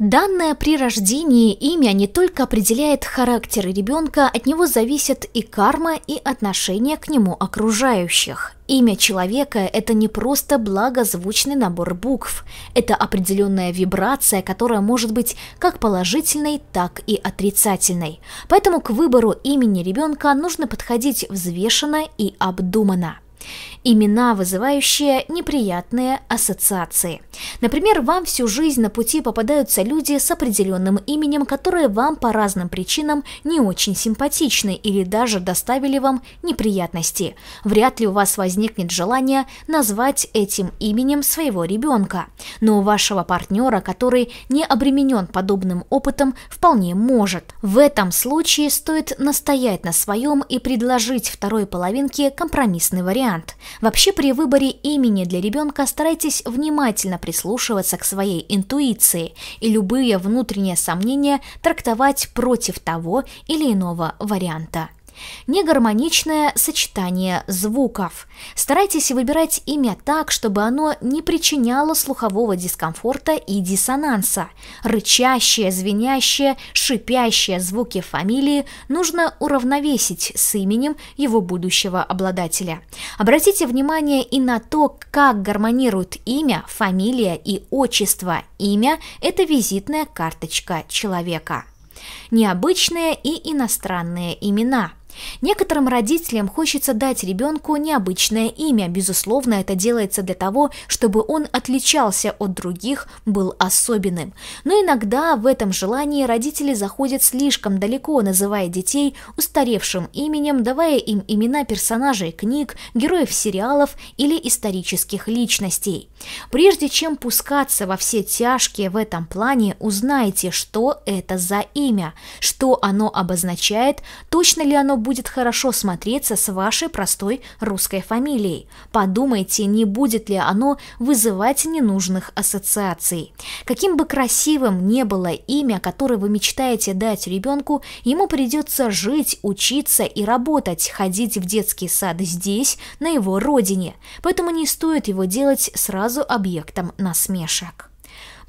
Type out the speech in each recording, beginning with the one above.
Данное при рождении имя не только определяет характер ребенка, от него зависят и карма, и отношение к нему окружающих. Имя человека – это не просто благозвучный набор букв. Это определенная вибрация, которая может быть как положительной, так и отрицательной. Поэтому к выбору имени ребенка нужно подходить взвешенно и обдуманно. Имена, вызывающие неприятные ассоциации. Например, вам всю жизнь на пути попадаются люди с определенным именем, которые вам по разным причинам не очень симпатичны или даже доставили вам неприятности. Вряд ли у вас возникнет желание назвать этим именем своего ребенка. Но у вашего партнера, который не обременен подобным опытом, вполне может. В этом случае стоит настоять на своем и предложить второй половинке компромиссный вариант вариант. Вообще при выборе имени для ребенка старайтесь внимательно прислушиваться к своей интуиции и любые внутренние сомнения трактовать против того или иного варианта. Негармоничное сочетание звуков. Старайтесь выбирать имя так, чтобы оно не причиняло слухового дискомфорта и диссонанса. Рычащие, звенящие, шипящие звуки фамилии нужно уравновесить с именем его будущего обладателя. Обратите внимание и на то, как гармонируют имя, фамилия и отчество. Имя – это визитная карточка человека. Необычные и иностранные имена – Некоторым родителям хочется дать ребенку необычное имя. Безусловно, это делается для того, чтобы он отличался от других, был особенным. Но иногда в этом желании родители заходят слишком далеко, называя детей устаревшим именем, давая им имена персонажей книг, героев сериалов или исторических личностей. Прежде чем пускаться во все тяжкие в этом плане, узнайте, что это за имя, что оно обозначает, точно ли оно будет хорошо смотреться с вашей простой русской фамилией. Подумайте, не будет ли оно вызывать ненужных ассоциаций. Каким бы красивым ни было имя, которое вы мечтаете дать ребенку, ему придется жить, учиться и работать, ходить в детский сад здесь, на его родине. Поэтому не стоит его делать сразу объектом насмешек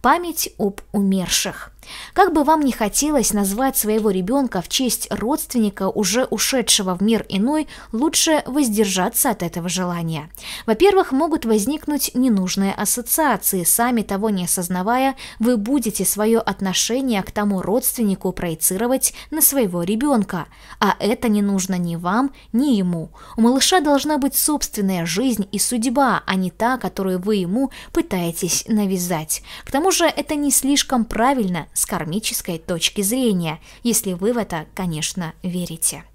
память об умерших. Как бы вам ни хотелось назвать своего ребенка в честь родственника, уже ушедшего в мир иной, лучше воздержаться от этого желания. Во-первых, могут возникнуть ненужные ассоциации, сами того не осознавая, вы будете свое отношение к тому родственнику проецировать на своего ребенка. А это не нужно ни вам, ни ему. У малыша должна быть собственная жизнь и судьба, а не та, которую вы ему пытаетесь навязать. К тому же это не слишком правильно с кармической точки зрения, если вы в это, конечно, верите.